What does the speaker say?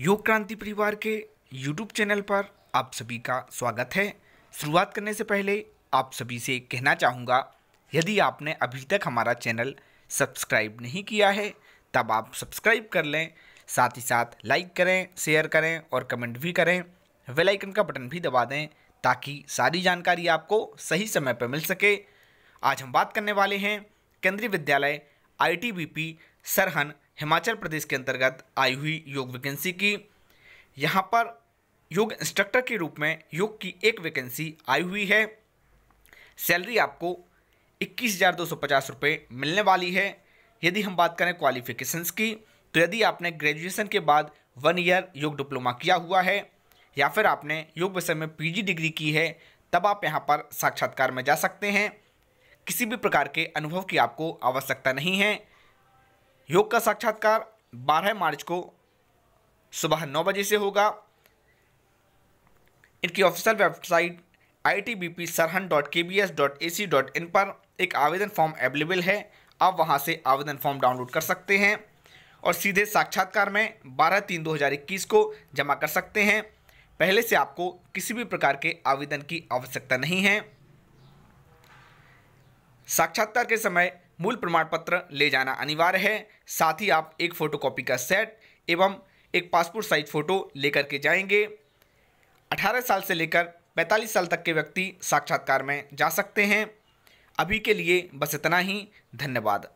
योग क्रांति परिवार के यूट्यूब चैनल पर आप सभी का स्वागत है शुरुआत करने से पहले आप सभी से कहना चाहूँगा यदि आपने अभी तक हमारा चैनल सब्सक्राइब नहीं किया है तब आप सब्सक्राइब कर लें साथ ही साथ लाइक करें शेयर करें और कमेंट भी करें वेल आइकन का बटन भी दबा दें ताकि सारी जानकारी आपको सही समय पर मिल सके आज हम बात करने वाले हैं केंद्रीय विद्यालय आई सरहन हिमाचल प्रदेश के अंतर्गत आई हुई योग वैकेंसी की यहाँ पर योग इंस्ट्रक्टर के रूप में योग की एक वैकेंसी आई हुई है सैलरी आपको इक्कीस हज़ार दो सौ पचास रुपये मिलने वाली है यदि हम बात करें क्वालिफिकेशंस की तो यदि आपने ग्रेजुएशन के बाद वन ईयर योग डिप्लोमा किया हुआ है या फिर आपने योग विषय में पीजी डिग्री की है तब आप यहाँ पर साक्षात्कार में जा सकते हैं किसी भी प्रकार के अनुभव की आपको आवश्यकता नहीं है योग का साक्षात्कार 12 मार्च को सुबह नौ बजे से होगा इनकी official website I T B P सरहन dot K B S dot A C dot in पर एक आवेदन फॉर्म अवेलेबल है आप वहां से आवेदन फॉर्म डाउनलोड कर सकते हैं और सीधे साक्षात्कार में 12 तीन 2021 को जमा कर सकते हैं पहले से आपको किसी भी प्रकार के आवेदन की आवश्यकता नहीं है साक्षात्कार के समय मूल प्रमाण पत्र ले जाना अनिवार्य है साथ ही आप एक फ़ोटोकॉपी का सेट एवं एक पासपोर्ट साइज फ़ोटो लेकर के जाएंगे 18 साल से लेकर 45 साल तक के व्यक्ति साक्षात्कार में जा सकते हैं अभी के लिए बस इतना ही धन्यवाद